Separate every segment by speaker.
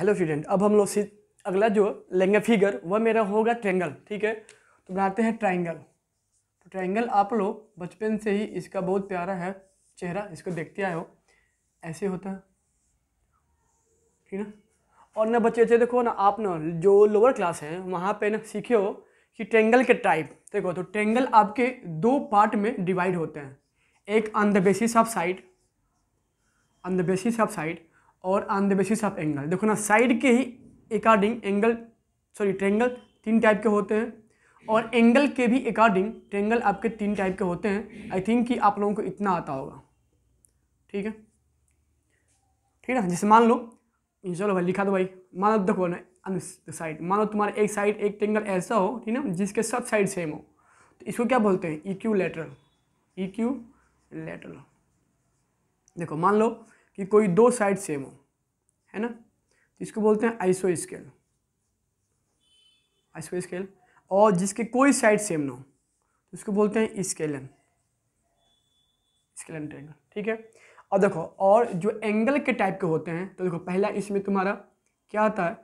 Speaker 1: hello student अब हम लोग अगला जो लेंगे फिगर वह मेरा होगा ट्रैंगल ठीक है तो बनाते हैं ट्राइंगल तो ट्राइंगल आप लोग बचपन से ही इसका बहुत प्यारा है चेहरा इसको देखते आए हो ऐसे होता है ठीक ना और ना बच्चे बच्चे देखो ना आप ना जो लोअर क्लास हैं वहाँ पे ना सीखे हो कि ट्रेंगल के टाइप देखो तो ट्रेंगल आपके दो पार्ट में डिवाइड होते हैं एक on the basis of side on the basis of side और on the basis of angle देखो ना साइड के ही अकॉर्डिंग एंगल सॉरी ट्रेंगल तीन टाइप के होते हैं और एंगल के भी अकॉर्डिंग ट्रेंगल आपके तीन टाइप के होते हैं आई थिंक कि आप लोगों को इतना आता होगा ठीक है ठीक है ना जैसे मान लो चलो भाई लिखा दो भाई मान लो देखो ना साइड मान लो तुम्हारा एक साइड एक ट्रेंगल ऐसा हो ठीक ना जिसके सब साइड सेम हो तो इसको क्या बोलते हैं इक्यू लेटरल इक्यू लेटरल देखो मान लो कि कोई दो साइड सेम हो है ना तो इसको बोलते हैं आइसो स्केल आइसो स्केल और जिसके कोई साइड सेम ना हो तो बोलते हैं स्केलन स्केलन ट्रेंगल ठीक है और देखो और जो एंगल के टाइप के होते हैं तो देखो पहला इसमें तुम्हारा क्या आता है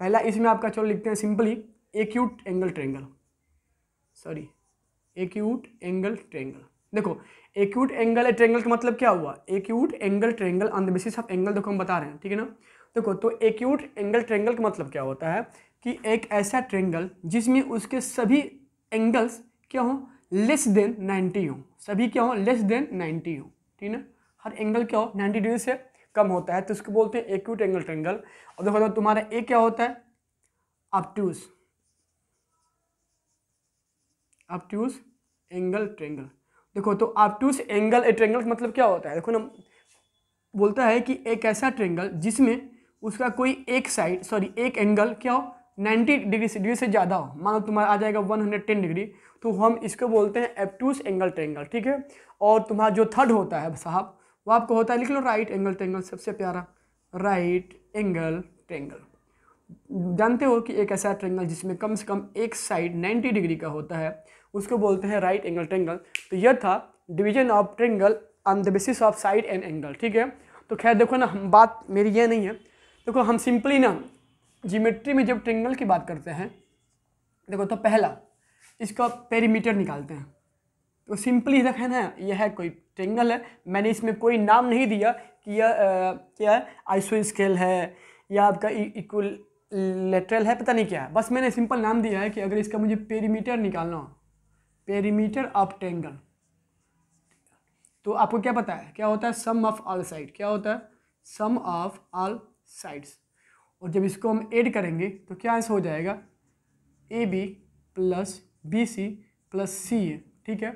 Speaker 1: पहला इसमें आपका चलो लिखते हैं simply acute angle triangle sorry acute angle triangle देखो एक्यूट एंगल ए ट्रेंगल का मतलब क्या हुआ acute angle triangle on the basis of angle देखो हम बता रहे हैं ठीक है ना देखो तो एक्यूट एंगल ट्रेंगल का मतलब क्या होता है कि एक ऐसा ट्रेंगल जिसमें उसके सभी एंगल्स क्या हों लेस देन 90 हों सभी क्या हों लेस देन 90 हों ठीक है ना हर एंगल क्या हो 90 डिग्री से कम होता है तो उसको बोलते हैं एक्यूट एंगल ट्रेंगल और देखो तो तुम्हारा ए क्या होता है अपट्यूज अपट्यूज एंगल ट्रेंगल देखो तो आप से एंगल ए ट्रेंगल मतलब क्या होता है देखो ना बोलता है कि एक ऐसा ट्रेंगल जिसमें उसका कोई एक साइड सॉरी एक एंगल क्या हो 90 डिग्री से डिग्री से ज़्यादा हो मानो तुम्हारा आ जाएगा 110 डिग्री तो हम इसको बोलते हैं टूस एंगल ट्रेंगल ठीक है और तुम्हारा जो थर्ड होता है साहब वो आपको होता है लिख लो राइट एंगल ट्रेंगल सबसे प्यारा राइट एंगल ट्रेंगल जानते हो कि एक ऐसा ट्रेंगल जिसमें कम से कम एक साइड नाइन्टी डिग्री का होता है उसको बोलते हैं राइट एंगल ट्रेंगल तो यह था division of triangle on the basis of side and angle ठीक है तो खैर देखो ना हम बात मेरी यह नहीं है देखो हम सिंपली ना जीमेट्री में जब ट्रेंगल की बात करते हैं देखो तो पहला इसका पेरीमीटर निकालते हैं तो सिंपली देखें ना यह है कोई ट्रेंगल है मैंने इसमें कोई नाम नहीं दिया कि यह क्या है आइसो स्केल है या आपका इक्वल लेटरल है पता नहीं क्या है बस मैंने सिंपल नाम दिया है कि अगर इसका मुझे पेरीमीटर निकालना हो पेरीमीटर ऑफ टेंगल तो आपको क्या पता है क्या होता है सम ऑफ ऑल साइड क्या होता है सम ऑफ ऑल साइड्स और जब इसको हम ऐड करेंगे तो क्या आंसर हो जाएगा A B plus B C plus C A ठीक है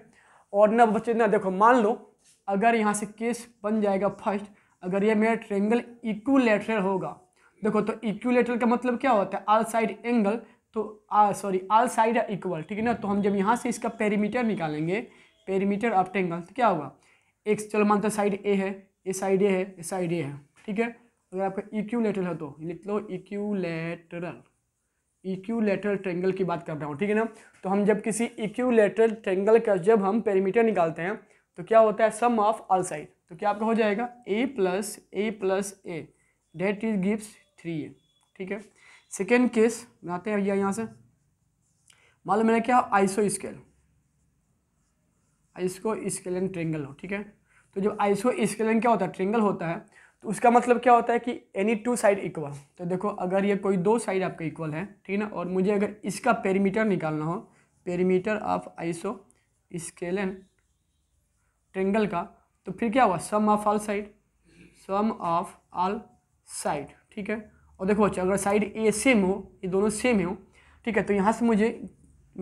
Speaker 1: और ना बच्चे ना देखो मान लो अगर यहाँ से केस बन जाएगा फर्स्ट अगर ये मेरा ट्रेंगल इक्वलेटरल होगा देखो तो इक्वलेटरल का मतलब क्या होता है आल साइड एंगल तो sorry all side are equal ठीक है ना तो हम जब यहाँ से इसका पेरीमीटर निकालेंगे पेरीमीटर ऑफ ट्रेंगल तो क्या होगा एक चलो मानते तो साइड ए है ए साइड ए है ए साइड ए है ठीक है अगर आपका इक्यूलेटरल है तो लिख लो इक्यूलेटरल इक्यूलेटरल ट्रेंगल की बात कर रहा हूँ ठीक है ना तो हम जब किसी इक्यूलेटरल ट्रेंगल का जब हम पेरीमीटर निकालते हैं तो क्या होता है सम ऑफ आल साइड तो क्या आपका हो जाएगा A plus A plus A that is gives three A ठीक है सेकेंड केस बनाते हैं भैया यहाँ से मान लो मैंने क्या आइसो स्केल आइसो स्केलन ट्रेंगल हो ठीक है तो जब आइसो स्केलन क्या होता है ट्रेंगल होता है तो उसका मतलब क्या होता है कि एनी टू साइड इक्वल तो देखो अगर ये कोई दो साइड आपका इक्वल है ठीक है ना और मुझे अगर इसका पेरीमीटर निकालना हो perimeter of isosceles triangle का तो फिर क्या हुआ sum of all side sum of all side ठीक है और देखो बच्चों अगर साइड ए सेम हो ये दोनों सेम हो ठीक है तो यहाँ से मुझे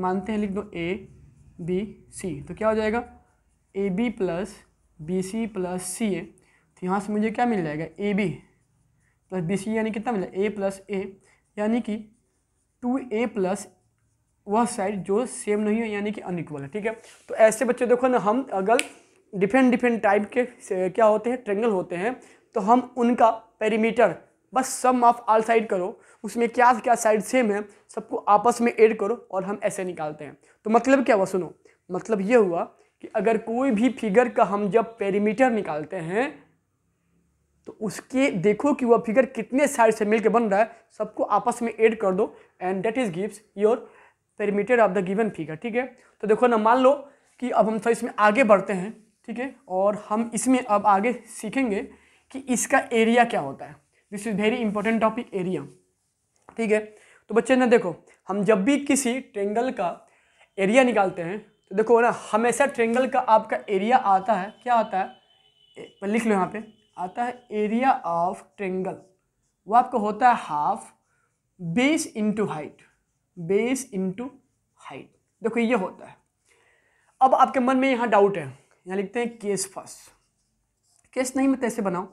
Speaker 1: मानते हैं लिख दो ए बी सी तो क्या हो जाएगा A B plus B C plus C A तो यहाँ से मुझे क्या मिल जाएगा A B plus B C यानी कितना मिल जाएगा ए प्लस ए यानी कि टू ए प्लस वह साइड जो सेम नहीं है यानी कि अनइक्वल है ठीक है तो ऐसे बच्चे देखो ना हम अगर डिफरेंट डिफरेंट टाइप के क्या होते हैं ट्रेंगल होते हैं तो हम उनका पेरीमीटर बस सम ऑफ ऑल साइड करो उसमें क्या क्या साइड सेम है सबको आपस में ऐड करो और हम ऐसे निकालते हैं तो मतलब क्या हुआ सुनो मतलब ये हुआ कि अगर कोई भी फिगर का हम जब पेरीमीटर निकालते हैं तो उसके देखो कि वह फिगर कितने साइड से मिलकर बन रहा है सबको आपस में ऐड कर दो and that is gives your perimeter of the given figure ठीक है तो देखो ना मान लो कि अब हम थोड़ा इसमें आगे बढ़ते हैं ठीक है और हम इसमें अब आगे सीखेंगे कि इसका एरिया क्या होता है this is very important topic area ठीक है तो बच्चे ना देखो हम जब भी किसी ट्रेंगल का एरिया निकालते हैं तो देखो ना हमेशा ट्रेंगल का आपका एरिया आता है क्या आता है लिख लो यहाँ पे आता है एरिया ऑफ ट्रेंगल वो आपको होता है half base into height base into height देखो ये होता है अब आपके मन में यहाँ डाउट है यहाँ लिखते हैं केस फर्स्ट केस नहीं मैं कैसे तो बनाऊँ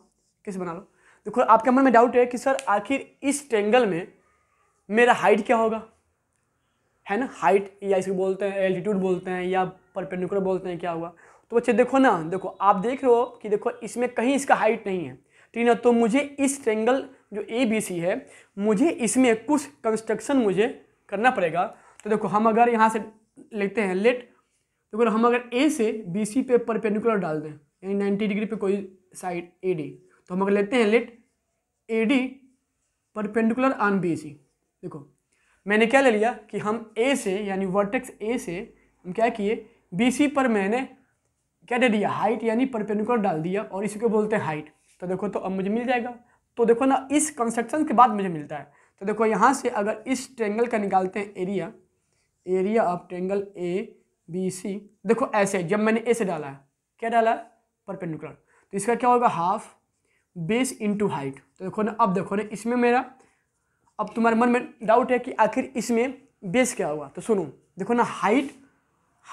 Speaker 1: कैसे बना लो देखो आपके मन में डाउट है कि सर आखिर इस ट्रेंगल में मेरा हाइट क्या होगा है ना हाइट या इसको बोलते हैं एल्टीट्यूड बोलते हैं या परपेंडिकुलर बोलते हैं क्या हुआ तो बच्चे देखो ना देखो आप देख रहे हो कि देखो इसमें कहीं इसका हाइट नहीं है ठीक है ना तो मुझे इस ट्रेंगल जो ए बी सी है मुझे इसमें कुछ कंस्ट्रक्शन मुझे करना पड़ेगा तो देखो हम अगर यहाँ से लेते हैं लेट देखो तो हम अगर ए से बी सी पे परपेंडिकुलर डाल दें यानी नाइन्टी डिग्री पे कोई साइड ए डी तो हम अगर लेते हैं let A D perpendicular on B C देखो मैंने क्या ले लिया कि हम ए से यानी वर्टेक्स ए से हम क्या किए बी सी पर मैंने क्या दे दिया हाइट यानी परपेंडिकुलर डाल दिया और इसी को बोलते हैं हाइट तो देखो तो अब मुझे मिल जाएगा तो देखो ना इस कंस्ट्रक्शन के बाद मुझे मिलता है तो देखो यहाँ से अगर इस ट्रेंगल का निकालते हैं area area of triangle A B C देखो ऐसे जब मैंने ए से डाला है क्या डाला है परपेंडिकुलर तो इसका क्या होगा हाफ बेस इंटू हाइट तो देखो ना अब देखो ना इसमें मेरा अब तुम्हारे मन में डाउट है कि आखिर इसमें बेस क्या होगा तो सुनो देखो ना हाइट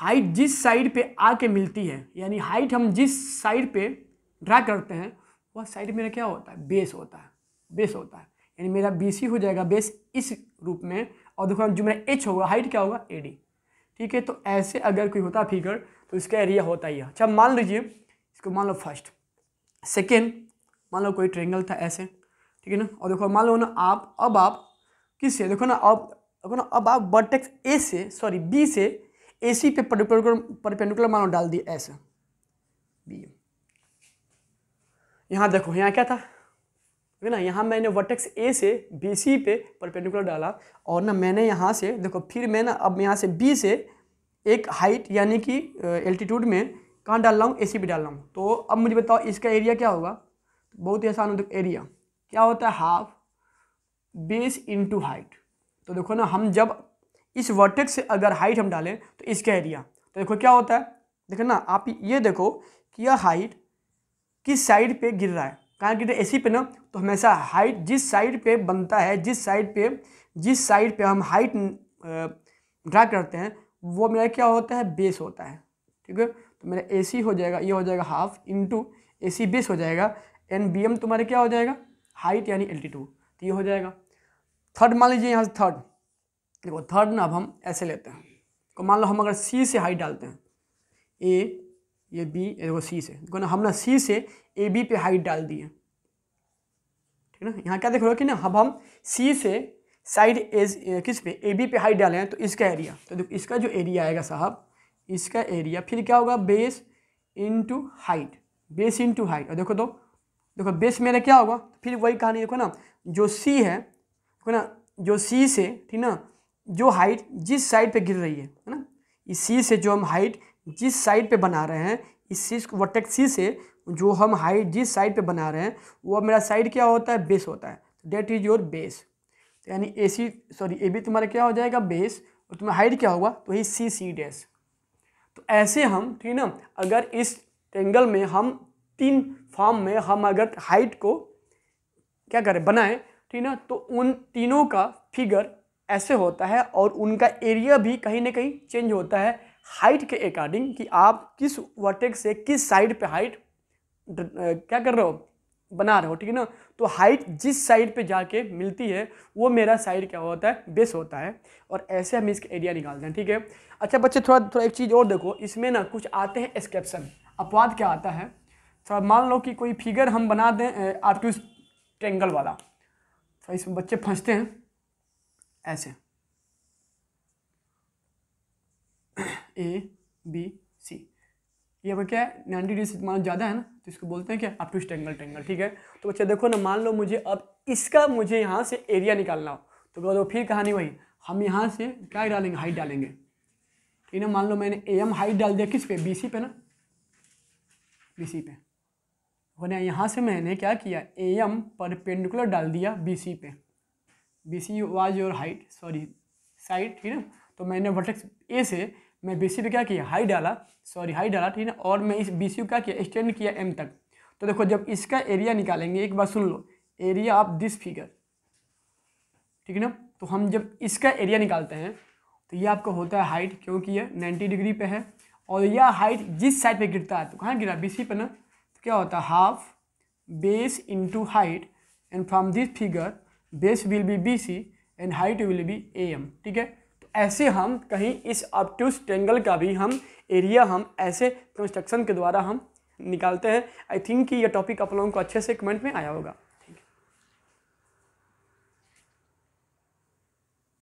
Speaker 1: हाइट जिस साइड पे आके मिलती है यानी हाइट हम जिस साइड पे ड्रा करते हैं वह साइड मेरा क्या होता है बेस होता है बेस होता है यानी मेरा बी सी हो जाएगा बेस इस रूप में और देखो जो मेरा एच होगा हाइट क्या होगा ए डी ठीक है तो ऐसे अगर कोई होता फिगर तो इसका एरिया होता ही है अच्छा मान लीजिए इसको मान लो फर्स्ट सेकेंड मान लो कोई ट्रेंगल था ऐसे ठीक है ना और देखो मान लो ना आप अब आप किस से देखो ना अब देखो ना अब आप वर्टेक्स ए से सॉरी बी से ए सी पे परपेंडिकुलर मान लो डाल दिए ऐसे बी यहाँ देखो यहाँ क्या था है ना यहाँ मैंने वर्टेक्स ए से बी सी पे परपेंडिकुलर डाला और ना मैंने यहाँ से देखो फिर मैं ना अब यहाँ से बी से एक हाइट यानी कि एल्टीट्यूड में कहाँ डाल रहा हूँ ए सी पे डाल रहा हूँ तो अब मुझे बताओ इसका एरिया क्या होगा बहुत ही आसान होता है एरिया क्या होता है हाफ बेस इनटू हाइट तो देखो ना हम जब इस वर्टेक्स से अगर हाइट हम डालें तो इसका एरिया तो देखो क्या होता है देखो ना आप ये देखो कि यह हाइट किस साइड पे गिर रहा है कहाँ गिर रहा है पे ना तो हमेशा हाइट जिस साइड पे बनता है जिस साइड पे जिस साइड पे हम हाइट ड्रा करते हैं वो मेरा क्या होता है बेस होता है ठीक है तो मेरा ए हो जाएगा ये हो जाएगा हाफ इंटू ए बेस हो जाएगा एंड बी एम तुम्हारे क्या हो जाएगा हाइट यानी एल्टीट्यूड तो ये हो जाएगा थर्ड मान लीजिए यहाँ से थर्ड देखो थर्ड ना अब हम ऐसे लेते हैं तो मान लो हम अगर सी से हाइट डालते हैं ए ये बी ये देखो सी से देखो ना हम ना सी से ए बी पे हाइट डाल दिए ठीक ना यहाँ क्या देख रहे हो कि ना अब हम सी से साइड ए किस पे ए बी पे हाइट डाले हैं तो इसका एरिया तो देखो इसका जो एरिया आएगा साहब इसका एरिया फिर क्या होगा base into height base into height और देखो तो देखो बेस मेरा क्या होगा फिर वही कहानी देखो ना जो सी है देखो ना जो सी से ठीक ना जो हाइट जिस साइड पे गिर रही है है ना इस सी से जो हम हाइट जिस साइड पे बना रहे हैं इस सी वर्टेक्स सी से जो हम हाइट जिस साइड पे बना रहे हैं वो मेरा साइड क्या होता है बेस होता है डेट इज़ योर बेस यानी ए सी सॉरी ए बी तुम्हारा क्या हो जाएगा बेस और तुम्हारा हाइट क्या होगा तो ही सी सी डैश तो ऐसे हम ठीक ना अगर इस ट्रेंगल में हम तीन फॉर्म में हम अगर हाइट को क्या करें बनाएं ठीक तो ना तो उन तीनों का फिगर ऐसे होता है और उनका एरिया भी कहीं ना कहीं चेंज होता है हाइट के अकॉर्डिंग कि आप किस वर्टेक से किस साइड पे हाइट क्या कर रहे हो बना रहे हो ठीक है ना तो हाइट जिस साइड पे जाके मिलती है वो मेरा साइड क्या होता है बेस होता है और ऐसे हम इसका एरिया निकालते हैं ठीक है अच्छा बच्चे थोड़ा थोड़ा एक चीज़ और देखो इसमें ना कुछ आते हैं एक्सेप्शन अपवाद क्या आता है थोड़ा तो मान लो कि कोई फिगर हम बना दें आप टू ट्रेंगल वाला थोड़ा तो इसमें बच्चे फंसते हैं ऐसे ए बी सी ये अब क्या है नाइन्टी डिग्री मान ज़्यादा है ना तो इसको बोलते हैं क्या आप टू ट्रेंगल ट्रेंगल ठीक है तो बच्चे देखो ना मान लो मुझे अब इसका मुझे यहाँ से एरिया निकालना हो तो बोलो फिर कहानी वही हम यहाँ से क्या डालेंगे हाइट डालेंगे ठीक है ना मान लो मैंने ए एम हाइट डाल दिया किस पे बी सी पे ना बी सी पे और यहाँ से मैंने क्या किया ए एम पर पेंडिकुलर डाल दिया बी सी पे B C was your height sorry side ठीक है तो मैंने वर्टेक्स ए से मैं बी सी पे क्या किया हाई डाला सॉरी हाई डाला ठीक है और मैं इस बी सी को क्या किया एक्सटेंड किया एम तक तो देखो जब इसका एरिया निकालेंगे एक बार सुन लो एरिया ऑफ दिस फिगर ठीक है ना तो हम जब इसका एरिया निकालते हैं तो ये आपका होता है हाइट क्योंकि ये नाइन्टी डिग्री पे है और यह हाइट जिस साइड पे गिरता है तो कहाँ गिरा बी सी पे ना क्या होता है half base into height and from this figure base will be B C and height will be A M ठीक है तो ऐसे हम कहीं इस अपट्यूस ट्रेंगल का भी हम एरिया हम ऐसे कंस्ट्रक्शन के द्वारा हम निकालते हैं आई थिंक कि यह टॉपिक आप लोगों को अच्छे से कमेंट में आया होगा